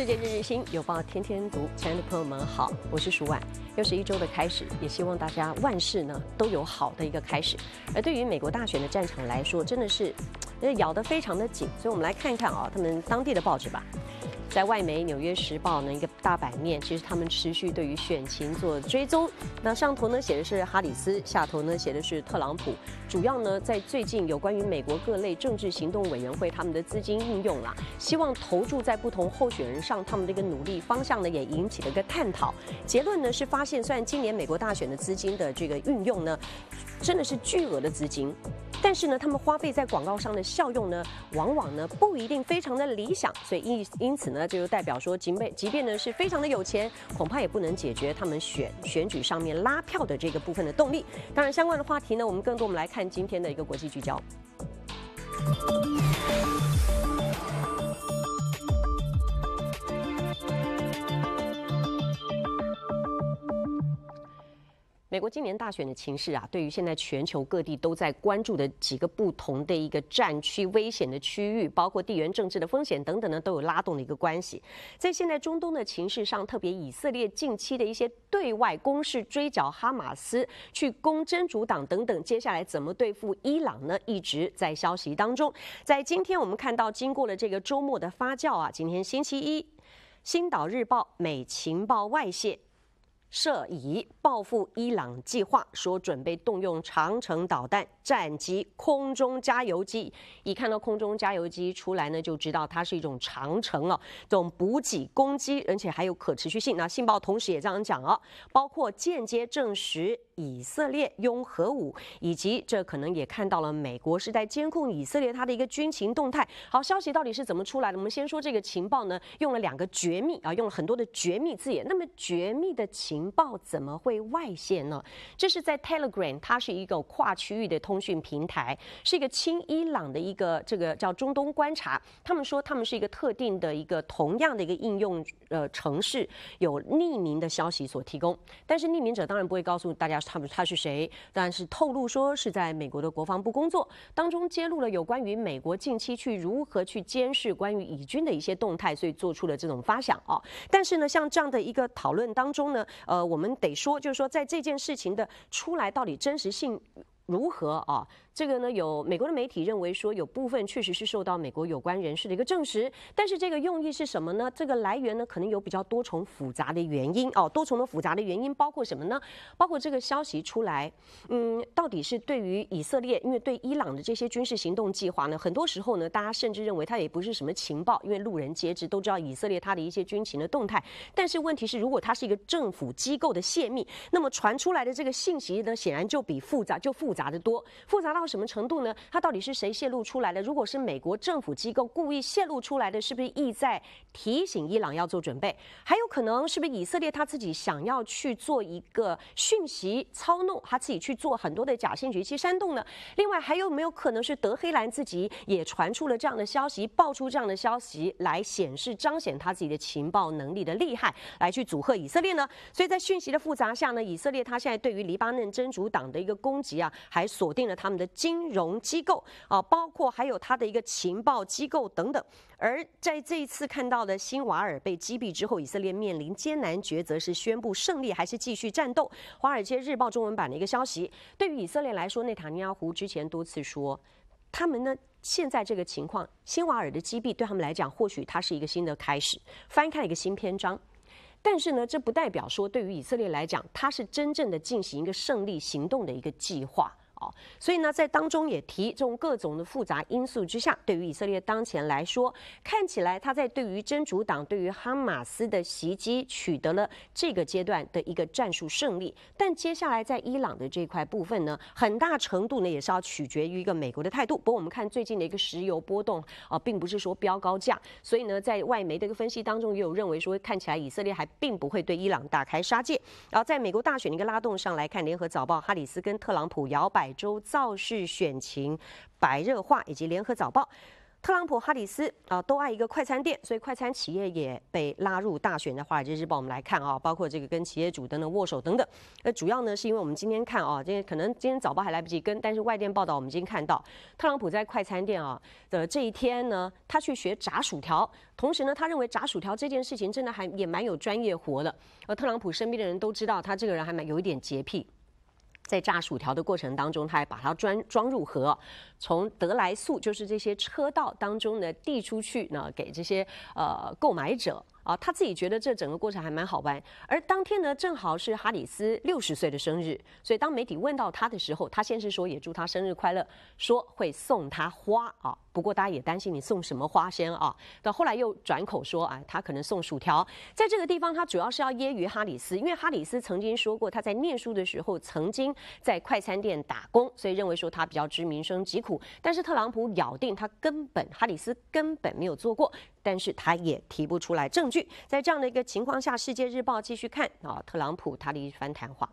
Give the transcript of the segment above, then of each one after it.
世界日日新，有报天天读。亲爱的朋友们，好，我是舒婉。又是一周的开始，也希望大家万事呢都有好的一个开始。而对于美国大选的战场来说，真的是咬得非常的紧，所以我们来看一看啊，他们当地的报纸吧。在外媒《纽约时报》呢一个大版面，其实他们持续对于选情做追踪。那上头呢写的是哈里斯，下头呢写的是特朗普。主要呢，在最近有关于美国各类政治行动委员会他们的资金运用啦，希望投注在不同候选人上，他们的一个努力方向呢，也引起了一个探讨。结论呢是发现，虽然今年美国大选的资金的这个运用呢，真的是巨额的资金，但是呢，他们花费在广告上的效用呢，往往呢不一定非常的理想。所以因因此呢，就代表说，即便即便呢是非常的有钱，恐怕也不能解决他们选选举上面拉票的这个部分的动力。当然，相关的话题呢，我们更多我们来看。看今天的一个国际聚焦。美国今年大选的情势啊，对于现在全球各地都在关注的几个不同的一个战区危险的区域，包括地缘政治的风险等等呢，都有拉动的一个关系。在现在中东的情势上，特别以色列近期的一些对外攻势，追剿哈马斯，去攻真主党等等，接下来怎么对付伊朗呢？一直在消息当中。在今天我们看到，经过了这个周末的发酵啊，今天星期一，《星岛日报》美情报外泄。设以报复伊朗计划，说准备动用长城导弹、战机、空中加油机。一看到空中加油机出来呢，就知道它是一种长城了，这种补给攻击，而且还有可持续性。那信报同时也这样讲啊，包括间接证实以色列拥核武，以及这可能也看到了美国是在监控以色列它的一个军情动态。好消息到底是怎么出来的？我们先说这个情报呢，用了两个绝密啊，用了很多的绝密字眼。那么绝密的情。情报怎么会外泄呢？这是在 Telegram，它是一个跨区域的通讯平台，是一个亲伊朗的一个这个叫中东观察。他们说他们是一个特定的一个同样的一个应用，呃，城市有匿名的消息所提供。但是匿名者当然不会告诉大家他们他是谁，但是透露说是在美国的国防部工作当中揭露了有关于美国近期去如何去监视关于以军的一些动态，所以做出了这种发想啊。但是呢，像这样的一个讨论当中呢。呃，我们得说，就是说，在这件事情的出来，到底真实性如何啊？这个呢，有美国的媒体认为说有部分确实是受到美国有关人士的一个证实，但是这个用意是什么呢？这个来源呢，可能有比较多重复杂的原因哦。多重的复杂的原因包括什么呢？包括这个消息出来，嗯，到底是对于以色列，因为对伊朗的这些军事行动计划呢，很多时候呢，大家甚至认为它也不是什么情报，因为路人皆知都知道以色列它的一些军情的动态。但是问题是，如果它是一个政府机构的泄密，那么传出来的这个信息呢，显然就比复杂就复杂的多，复杂到。什么程度呢？它到底是谁泄露出来的？如果是美国政府机构故意泄露出来的，是不是意在提醒伊朗要做准备？还有可能是不是以色列他自己想要去做一个讯息操弄，他自己去做很多的假信息去煽动呢？另外还有没有可能是德黑兰自己也传出了这样的消息，爆出这样的消息来显示彰显他自己的情报能力的厉害，来去阻吓以色列呢？所以在讯息的复杂下呢，以色列他现在对于黎巴嫩真主党的一个攻击啊，还锁定了他们的。金融机构啊，包括还有他的一个情报机构等等。而在这一次看到的辛瓦尔被击毙之后，以色列面临艰难抉择：是宣布胜利，还是继续战斗？《华尔街日报》中文版的一个消息，对于以色列来说，内塔尼亚胡之前多次说，他们呢现在这个情况，辛瓦尔的击毙对他们来讲，或许它是一个新的开始，翻开了一个新篇章。但是呢，这不代表说对于以色列来讲，它是真正的进行一个胜利行动的一个计划。所以呢，在当中也提，这种各种的复杂因素之下，对于以色列当前来说，看起来他在对于真主党、对于哈马斯的袭击取得了这个阶段的一个战术胜利，但接下来在伊朗的这块部分呢，很大程度呢也是要取决于一个美国的态度。不过我们看最近的一个石油波动啊，并不是说飙高价，所以呢，在外媒的一个分析当中也有认为说，看起来以色列还并不会对伊朗大开杀戒。然后，在美国大选的一个拉动上来看，《联合早报》哈里斯跟特朗普摇摆。州造势选情白热化，以及联合早报，特朗普哈里斯啊都爱一个快餐店，所以快餐企业也被拉入大选的。华尔街日报我们来看啊，包括这个跟企业主等等握手等等。那主要呢是因为我们今天看啊，今天可能今天早报还来不及跟，但是外电报道我们今天看到，特朗普在快餐店啊的这一天呢，他去学炸薯条，同时呢他认为炸薯条这件事情真的还也蛮有专业活的。而特朗普身边的人都知道他这个人还蛮有一点洁癖。在炸薯条的过程当中，他还把它装装入盒，从得来速就是这些车道当中呢递出去，呢，给这些呃购买者。啊，他自己觉得这整个过程还蛮好玩。而当天呢，正好是哈里斯六十岁的生日，所以当媒体问到他的时候，他先是说也祝他生日快乐，说会送他花啊。不过大家也担心你送什么花先啊？到后来又转口说啊，他可能送薯条。在这个地方，他主要是要揶揄哈里斯，因为哈里斯曾经说过他在念书的时候曾经在快餐店打工，所以认为说他比较知民生疾苦。但是特朗普咬定他根本哈里斯根本没有做过。但是他也提不出来证据，在这样的一个情况下，《世界日报》继续看啊，特朗普他的一番谈话，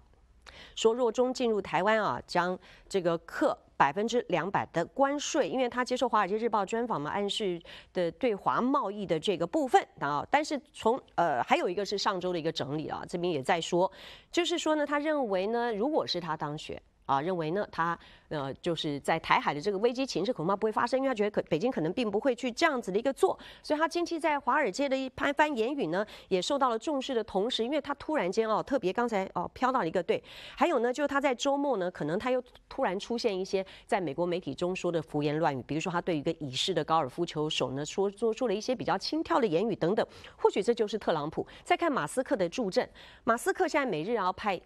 说若中进入台湾啊，将这个课百分之两百的关税，因为他接受《华尔街日报》专访嘛，暗示的对华贸易的这个部分啊。但是从呃，还有一个是上周的一个整理啊，这边也在说，就是说呢，他认为呢，如果是他当选。啊，认为呢，他呃，就是在台海的这个危机情势恐怕不会发生，因为他觉得可北京可能并不会去这样子的一个做，所以他近期在华尔街的一番番言语呢，也受到了重视的同时，因为他突然间哦，特别刚才哦飘到了一个队，还有呢，就是他在周末呢，可能他又突然出现一些在美国媒体中说的胡言乱语，比如说他对一个已逝的高尔夫球手呢说说出了一些比较轻佻的言语等等，或许这就是特朗普。再看马斯克的助阵，马斯克现在每日要拍。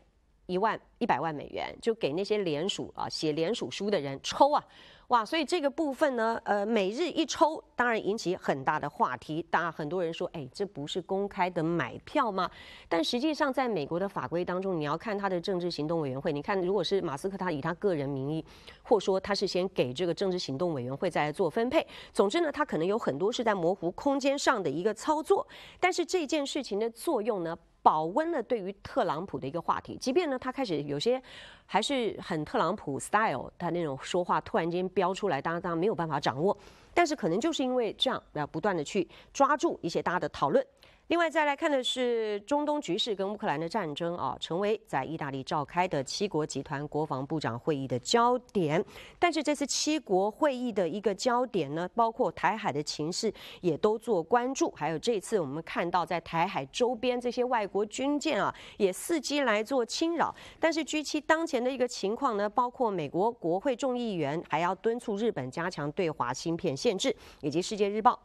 一万一百万美元就给那些联署啊写联署书的人抽啊，哇！所以这个部分呢，呃，每日一抽，当然引起很大的话题。当然，很多人说，哎，这不是公开的买票吗？但实际上，在美国的法规当中，你要看他的政治行动委员会。你看，如果是马斯克，他以他个人名义，或者说他是先给这个政治行动委员会再来做分配。总之呢，他可能有很多是在模糊空间上的一个操作。但是这件事情的作用呢？保温了对于特朗普的一个话题，即便呢他开始有些还是很特朗普 style，他那种说话突然间飙出来，大家当然没有办法掌握，但是可能就是因为这样，要不断的去抓住一些大家的讨论。另外再来看的是中东局势跟乌克兰的战争啊，成为在意大利召开的七国集团国防部长会议的焦点。但是这次七国会议的一个焦点呢，包括台海的情势也都做关注，还有这次我们看到在台海周边这些外国军舰啊，也伺机来做侵扰。但是据其当前的一个情况呢，包括美国国会众议员还要敦促日本加强对华芯片限制，以及世界日报。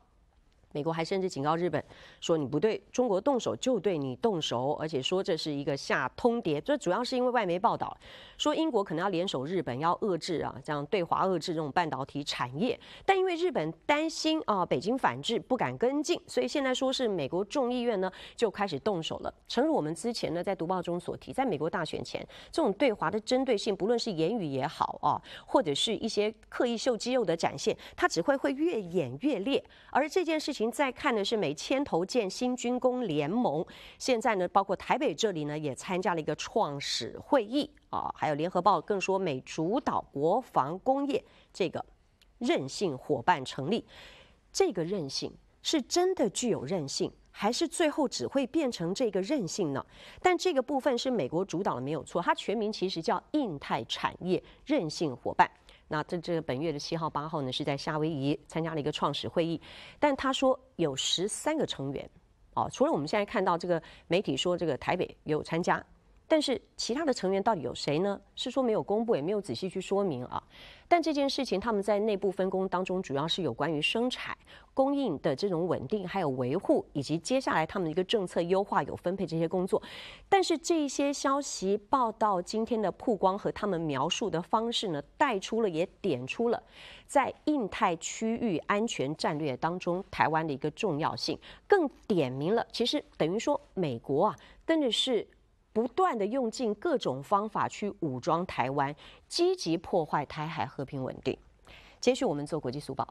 美国还甚至警告日本，说你不对中国动手就对你动手，而且说这是一个下通牒。这主要是因为外媒报道说，英国可能要联手日本，要遏制啊，这样对华遏制这种半导体产业。但因为日本担心啊，北京反制，不敢跟进，所以现在说是美国众议院呢就开始动手了。诚如我们之前呢在读报中所提，在美国大选前，这种对华的针对性，不论是言语也好啊，或者是一些刻意秀肌肉的展现，它只会会越演越烈。而这件事情。在看的是美牵头建新军工联盟，现在呢，包括台北这里呢也参加了一个创始会议啊，还有联合报更说美主导国防工业这个韧性伙伴成立，这个韧性是真的具有韧性，还是最后只会变成这个韧性呢？但这个部分是美国主导了没有错，它全名其实叫印太产业韧性伙伴。那这这个本月的七号八号呢，是在夏威夷参加了一个创始会议，但他说有十三个成员，哦，除了我们现在看到这个媒体说这个台北有参加。但是其他的成员到底有谁呢？是说没有公布，也没有仔细去说明啊。但这件事情他们在内部分工当中，主要是有关于生产、供应的这种稳定，还有维护，以及接下来他们的一个政策优化、有分配这些工作。但是这些消息报道今天的曝光和他们描述的方式呢，带出了也点出了在印太区域安全战略当中台湾的一个重要性，更点明了其实等于说美国啊，真的是。不断的用尽各种方法去武装台湾，积极破坏台海和平稳定。接续我们做国际速报，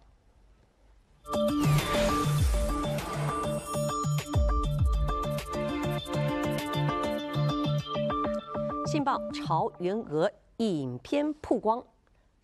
信报朝援俄影片曝光。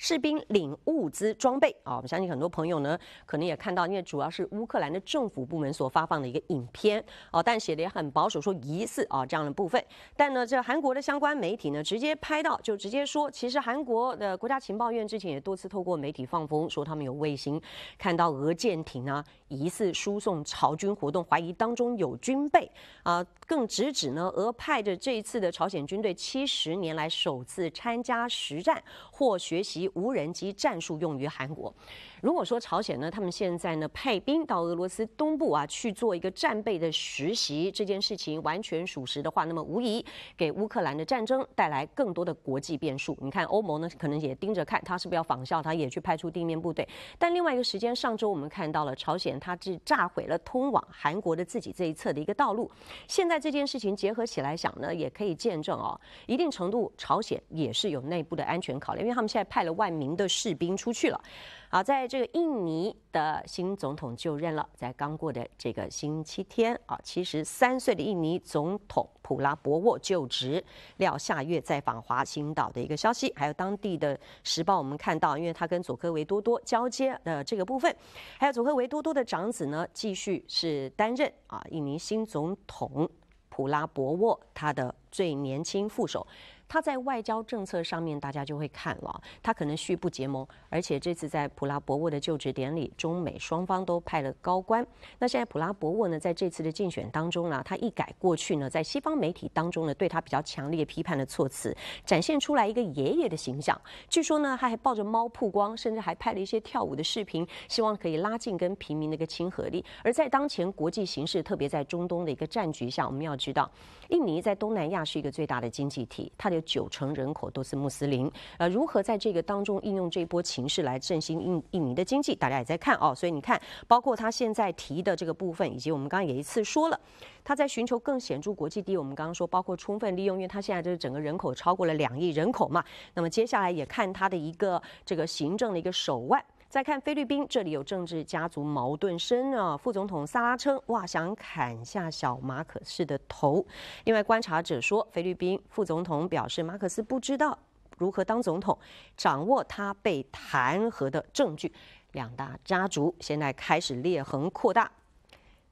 士兵领物资装备啊，我们相信很多朋友呢，可能也看到，因为主要是乌克兰的政府部门所发放的一个影片哦，但写的也很保守，说疑似啊这样的部分。但呢，这韩国的相关媒体呢，直接拍到就直接说，其实韩国的国家情报院之前也多次透过媒体放风，说他们有卫星看到俄舰艇啊，疑似输送朝军活动，怀疑当中有军备啊。更直指呢，俄派的这一次的朝鲜军队七十年来首次参加实战或学习。无人机战术用于韩国。如果说朝鲜呢，他们现在呢派兵到俄罗斯东部啊去做一个战备的实习，这件事情完全属实的话，那么无疑给乌克兰的战争带来更多的国际变数。你看欧盟呢可能也盯着看，他是不是要仿效，他也去派出地面部队。但另外一个时间，上周我们看到了朝鲜，它是炸毁了通往韩国的自己这一侧的一个道路。现在这件事情结合起来想呢，也可以见证哦，一定程度朝鲜也是有内部的安全考虑，因为他们现在派了万名的士兵出去了，好，在。这个印尼的新总统就任了，在刚过的这个星期天啊，七十三岁的印尼总统普拉博沃就职，料下月再访华。青岛的一个消息，还有当地的时报，我们看到，因为他跟佐科维多多交接的这个部分，还有佐科维多多的长子呢，继续是担任啊印尼新总统普拉博沃他的最年轻副手。他在外交政策上面，大家就会看了，他可能续不结盟，而且这次在普拉博沃的就职典礼，中美双方都派了高官。那现在普拉博沃呢，在这次的竞选当中呢，他一改过去呢，在西方媒体当中呢，对他比较强烈批判的措辞，展现出来一个爷爷的形象。据说呢，他还抱着猫曝光，甚至还拍了一些跳舞的视频，希望可以拉近跟平民的一个亲和力。而在当前国际形势，特别在中东的一个战局下，我们要知道，印尼在东南亚是一个最大的经济体，它的。九成人口都是穆斯林，呃，如何在这个当中应用这一波情势来振兴印印尼的经济，大家也在看哦。所以你看，包括他现在提的这个部分，以及我们刚刚也一次说了，他在寻求更显著国际地。位。我们刚刚说，包括充分利用，因为他现在就是整个人口超过了两亿人口嘛。那么接下来也看他的一个这个行政的一个手腕。再看菲律宾，这里有政治家族矛盾深啊。副总统萨拉称：“哇，想砍下小马可斯的头。”另外观察者说，菲律宾副总统表示马可斯不知道如何当总统，掌握他被弹劾的证据。两大家族现在开始裂痕扩大。《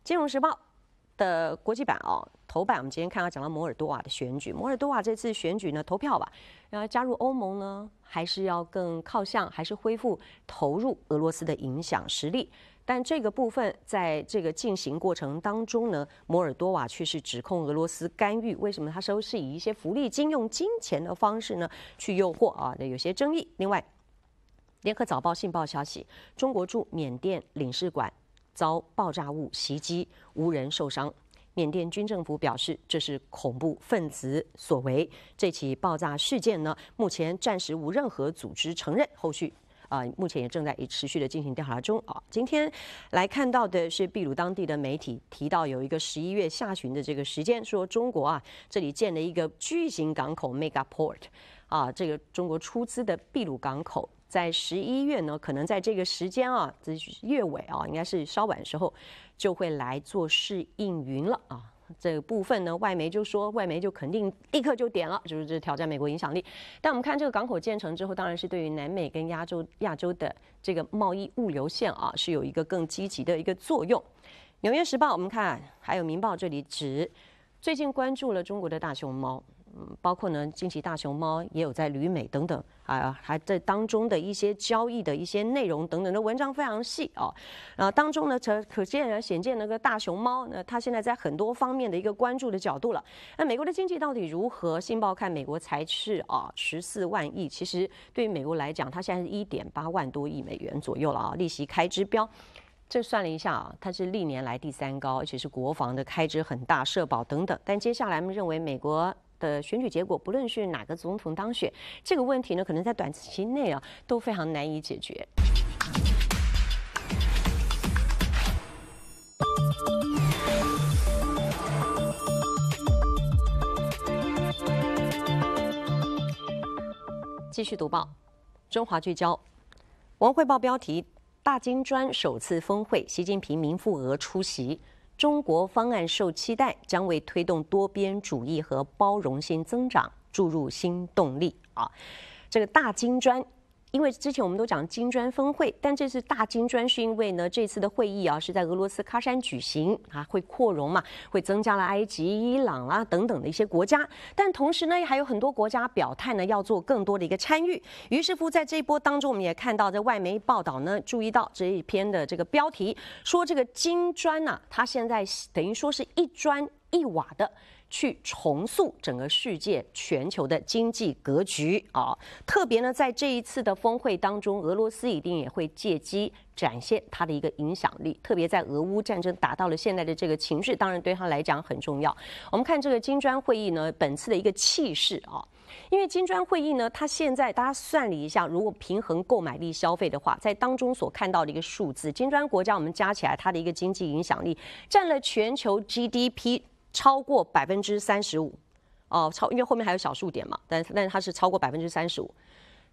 金融时报》。的国际版哦，头版我们今天看到讲到摩尔多瓦的选举，摩尔多瓦这次选举呢投票吧，然后加入欧盟呢还是要更靠向还是恢复投入俄罗斯的影响实力，但这个部分在这个进行过程当中呢，摩尔多瓦却是指控俄罗斯干预，为什么他说是以一些福利金用金钱的方式呢去诱惑啊？那有些争议。另外，联合早报信报消息，中国驻缅甸领事馆。遭爆炸物袭击，无人受伤。缅甸军政府表示，这是恐怖分子所为。这起爆炸事件呢，目前暂时无任何组织承认。后续，啊，目前也正在持续的进行调查中啊。今天来看到的是秘鲁当地的媒体提到，有一个十一月下旬的这个时间，说中国啊这里建了一个巨型港口 Mega Port，啊，这个中国出资的秘鲁港口。在十一月呢，可能在这个时间啊，这月尾啊，应该是稍晚时候，就会来做适应云了啊。这部分呢，外媒就说，外媒就肯定立刻就点了，就是这挑战美国影响力。但我们看这个港口建成之后，当然是对于南美跟亚洲亚洲的这个贸易物流线啊，是有一个更积极的一个作用。《纽约时报》我们看，还有《民报》这里指，最近关注了中国的大熊猫。包括呢，近期大熊猫也有在旅美等等啊，还在当中的一些交易的一些内容等等的文章非常细啊，啊当中呢，可可见显见那个大熊猫，呢，它现在在很多方面的一个关注的角度了。那美国的经济到底如何？《信报》看美国才是啊，十四万亿，其实对于美国来讲，它现在是一点八万多亿美元左右了啊，利息开支标，这算了一下啊，它是历年来第三高，而且是国防的开支很大，社保等等。但接下来们认为美国。的选举结果，不论是哪个总统当选，这个问题呢，可能在短期内啊都非常难以解决。继续读报，《中华聚焦》。文汇报标题：大金砖首次峰会，习近平、名富俄出席。中国方案受期待，将为推动多边主义和包容性增长注入新动力啊！这个大金砖。因为之前我们都讲金砖峰会，但这次大金砖是因为呢，这次的会议啊是在俄罗斯喀山举行啊，会扩容嘛，会增加了埃及、伊朗啊等等的一些国家。但同时呢，还有很多国家表态呢，要做更多的一个参与。于是乎，在这一波当中，我们也看到在外媒报道呢，注意到这一篇的这个标题，说这个金砖呢，它现在等于说是一砖一瓦的。去重塑整个世界全球的经济格局啊！特别呢，在这一次的峰会当中，俄罗斯一定也会借机展现它的一个影响力，特别在俄乌战争达到了现在的这个情绪，当然对他来讲很重要。我们看这个金砖会议呢，本次的一个气势啊，因为金砖会议呢，它现在大家算了一下，如果平衡购买力消费的话，在当中所看到的一个数字，金砖国家我们加起来它的一个经济影响力，占了全球 GDP。超过百分之三十五，哦，超，因为后面还有小数点嘛，但但它是超过百分之三十五，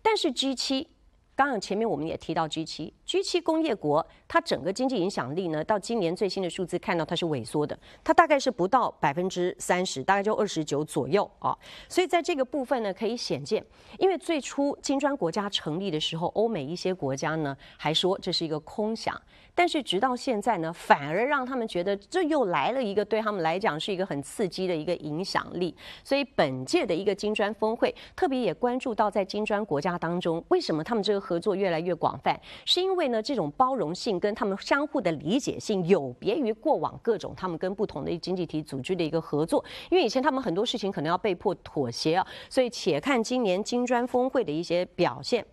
但是 G 七，刚刚前面我们也提到 G 七。g 七工业国，它整个经济影响力呢，到今年最新的数字看到它是萎缩的，它大概是不到百分之三十，大概就二十九左右啊。所以在这个部分呢，可以显见，因为最初金砖国家成立的时候，欧美一些国家呢还说这是一个空想，但是直到现在呢，反而让他们觉得这又来了一个对他们来讲是一个很刺激的一个影响力。所以本届的一个金砖峰会特别也关注到，在金砖国家当中，为什么他们这个合作越来越广泛，是因为。因为呢，这种包容性跟他们相互的理解性有别于过往各种他们跟不同的经济体组织的一个合作，因为以前他们很多事情可能要被迫妥协啊，所以且看今年金砖峰会的一些表现。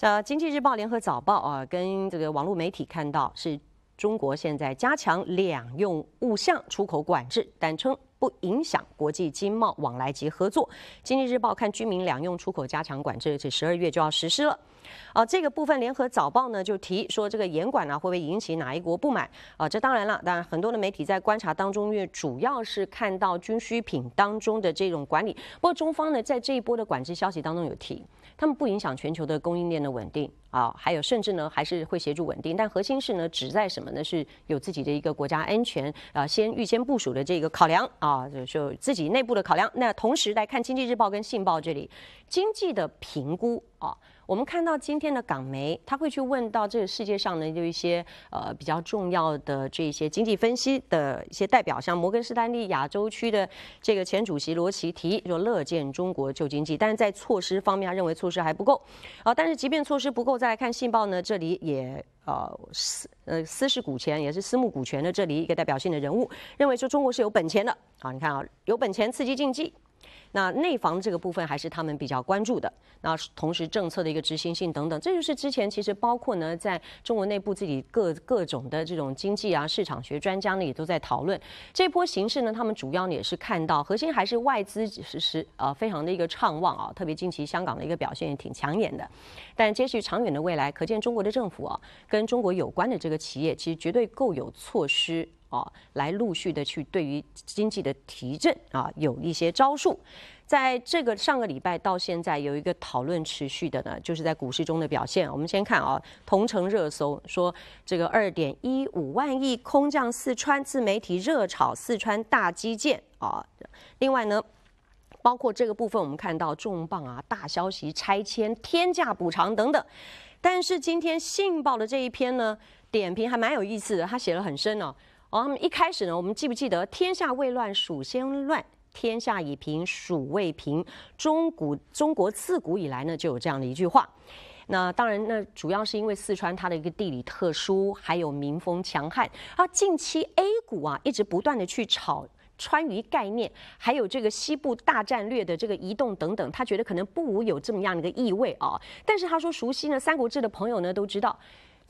呃，经济日报联合早报啊，跟这个网络媒体看到是中国现在加强两用物项出口管制，但称。不影响国际经贸往来及合作。经济日报看居民两用出口加强管制，这十二月就要实施了。啊，这个部分联合早报呢就提说，这个严管呢会不会引起哪一国不满？啊，这当然了。当然，很多的媒体在观察当中为主要是看到军需品当中的这种管理。不过，中方呢在这一波的管制消息当中有提。他们不影响全球的供应链的稳定啊，还有甚至呢还是会协助稳定，但核心是呢，只在什么呢？是有自己的一个国家安全啊，先预先部署的这个考量啊，就自己内部的考量。那同时来看《经济日报》跟《信报》这里经济的评估啊。我们看到今天的港媒，他会去问到这个世界上呢，有一些呃比较重要的这些经济分析的一些代表，像摩根士丹利亚洲区的这个前主席罗奇提，说乐见中国旧经济，但是在措施方面，他认为措施还不够。啊，但是即便措施不够，再来看《信报》呢，这里也呃私呃私是股权也是私募股权的这里一个代表性的人物，认为说中国是有本钱的。啊，你看啊，有本钱刺激经济。那内防这个部分还是他们比较关注的。那同时政策的一个执行性等等，这就是之前其实包括呢，在中国内部自己各各种的这种经济啊、市场学专家呢也都在讨论这波形势呢。他们主要呢也是看到核心还是外资是是呃非常的一个畅望啊，特别近期香港的一个表现也挺抢眼的。但接续长远的未来，可见中国的政府啊，跟中国有关的这个企业其实绝对够有措施啊，来陆续的去对于经济的提振啊有一些招数。在这个上个礼拜到现在有一个讨论持续的呢，就是在股市中的表现。我们先看啊，同城热搜说这个二点一五万亿空降四川，自媒体热炒四川大基建啊。另外呢，包括这个部分我们看到重磅啊，大消息拆迁天价补偿等等。但是今天信报的这一篇呢，点评还蛮有意思的，他写了很深哦。哦，一开始呢，我们记不记得天下未乱，蜀先乱。天下已平，蜀未平。中古中国自古以来呢，就有这样的一句话。那当然，那主要是因为四川它的一个地理特殊，还有民风强悍。而近期 A 股啊，一直不断的去炒川渝概念，还有这个西部大战略的这个移动等等，他觉得可能不无有这么样的一个意味啊。但是他说，熟悉呢《三国志》的朋友呢，都知道。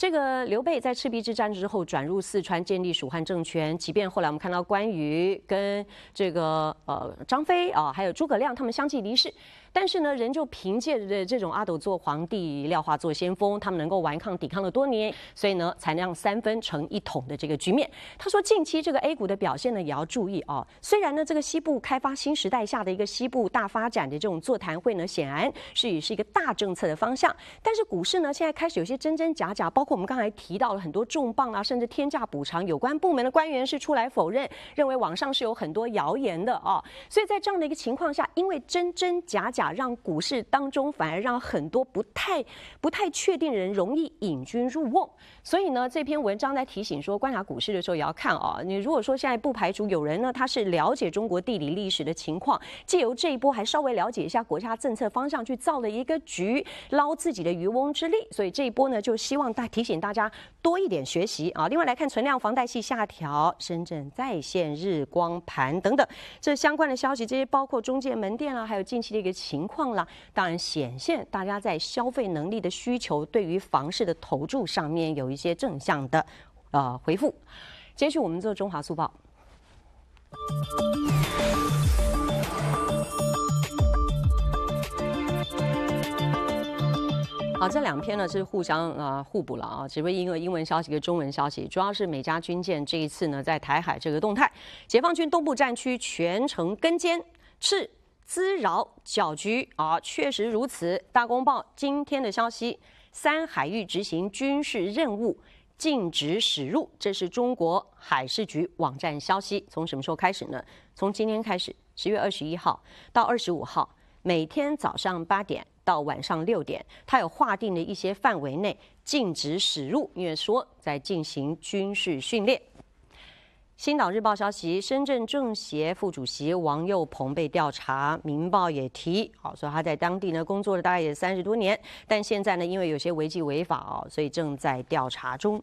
这个刘备在赤壁之战之后转入四川建立蜀汉政权，即便后来我们看到关羽跟这个呃张飞啊，还有诸葛亮他们相继离世。但是呢，人就凭借着这种阿斗做皇帝，廖化做先锋，他们能够顽抗抵抗了多年，所以呢，才让三分成一统的这个局面。他说，近期这个 A 股的表现呢，也要注意哦。虽然呢，这个西部开发新时代下的一个西部大发展的这种座谈会呢，显然是也是一个大政策的方向，但是股市呢，现在开始有些真真假假，包括我们刚才提到了很多重磅啊，甚至天价补偿，有关部门的官员是出来否认，认为网上是有很多谣言的哦。所以在这样的一个情况下，因为真真假假。啊，让股市当中反而让很多不太、不太确定人容易引君入瓮。所以呢，这篇文章在提醒说，观察股市的时候也要看啊。你如果说现在不排除有人呢，他是了解中国地理历史的情况，借由这一波还稍微了解一下国家政策方向，去造了一个局，捞自己的渔翁之利。所以这一波呢，就希望大提醒大家多一点学习啊。另外来看存量房贷系下调、深圳在线日光盘等等，这相关的消息，这些包括中介门店啊，还有近期的一个。情况了，当然显现大家在消费能力的需求，对于房市的投注上面有一些正向的呃回复。接续我们做《中华速报》。好，这两篇呢是互相啊互补了啊，只不一个英文消息跟中文消息，主要是美加军舰这一次呢在台海这个动态，解放军东部战区全程跟监视。滋扰搅局啊，确实如此。大公报今天的消息，三海域执行军事任务，禁止驶入。这是中国海事局网站消息。从什么时候开始呢？从今天开始，十月二十一号到二十五号，每天早上八点到晚上六点，它有划定的一些范围内禁止驶入，因为说在进行军事训练。青岛日报消息，深圳政协副主席王佑鹏被调查，民报也提，好说他在当地呢工作了大概也三十多年，但现在呢因为有些违纪违法哦，所以正在调查中。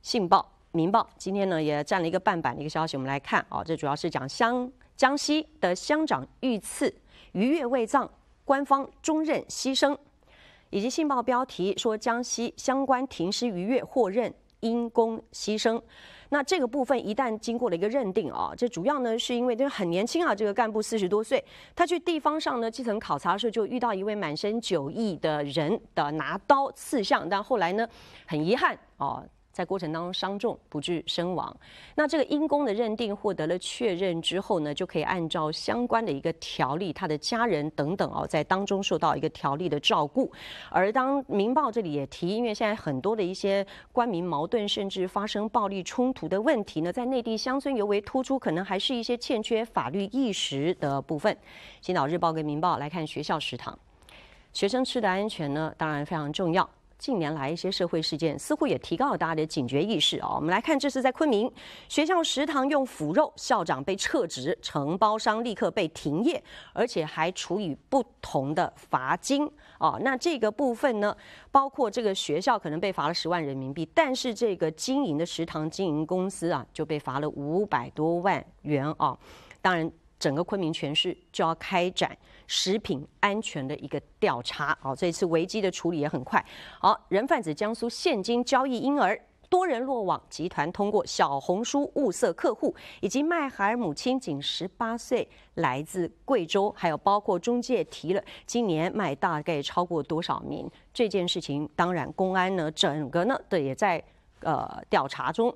信报、民报今天呢也占了一个半版的一个消息，我们来看啊，这主要是讲湘江西的乡长遇刺，逾越未葬，官方终任牺牲，以及信报标题说江西相关停尸逾越获认。因公牺牲，那这个部分一旦经过了一个认定啊，这主要呢是因为就是很年轻啊，这个干部四十多岁，他去地方上呢基层考察的时候就遇到一位满身酒意的人的拿刀刺向，但后来呢，很遗憾啊。在过程当中伤重不治身亡，那这个因公的认定获得了确认之后呢，就可以按照相关的一个条例，他的家人等等哦，在当中受到一个条例的照顾。而当《民报》这里也提，因为现在很多的一些官民矛盾，甚至发生暴力冲突的问题呢，在内地乡村尤为突出，可能还是一些欠缺法律意识的部分。《青岛日报》跟《民报》来看学校食堂，学生吃的安全呢，当然非常重要。近年来一些社会事件似乎也提高了大家的警觉意识啊。我们来看，这是在昆明学校食堂用腐肉，校长被撤职，承包商立刻被停业，而且还处以不同的罚金啊。那这个部分呢，包括这个学校可能被罚了十万人民币，但是这个经营的食堂经营公司啊就被罚了五百多万元啊。当然。整个昆明全市就要开展食品安全的一个调查。好，这一次危机的处理也很快。好，人贩子江苏现金交易婴儿，多人落网，集团通过小红书物色客户，以及卖孩母亲仅十八岁，来自贵州，还有包括中介提了今年卖大概超过多少名，这件事情当然公安呢，整个呢的也在呃调查中。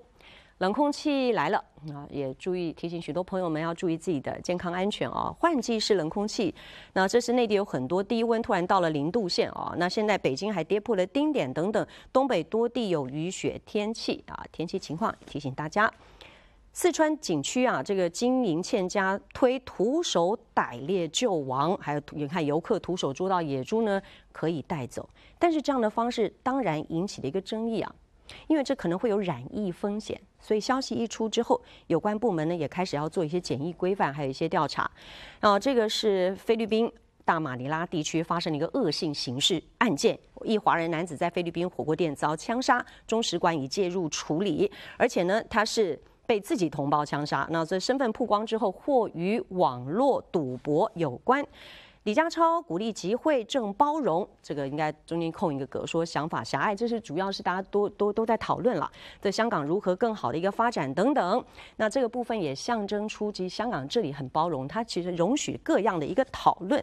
冷空气来了啊，也注意提醒许多朋友们要注意自己的健康安全哦。换季是冷空气，那这是内地有很多低温，突然到了零度线啊。那现在北京还跌破了冰点等等，东北多地有雨雪天气啊。天气情况提醒大家，四川景区啊，这个经营欠佳，推徒手逮猎救亡，还有你看游客徒手捉到野猪呢，可以带走，但是这样的方式当然引起了一个争议啊。因为这可能会有染疫风险，所以消息一出之后，有关部门呢也开始要做一些检疫规范，还有一些调查。哦，这个是菲律宾大马尼拉地区发生了一个恶性刑事案件，一华人男子在菲律宾火锅店遭枪杀，中使馆已介入处理，而且呢他是被自己同胞枪杀。那这身份曝光之后，或与网络赌博有关。李家超鼓励集会正包容，这个应该中间空一个格，说想法狭隘，这是主要是大家都都都在讨论了，在香港如何更好的一个发展等等。那这个部分也象征出及香港这里很包容，它其实容许各样的一个讨论。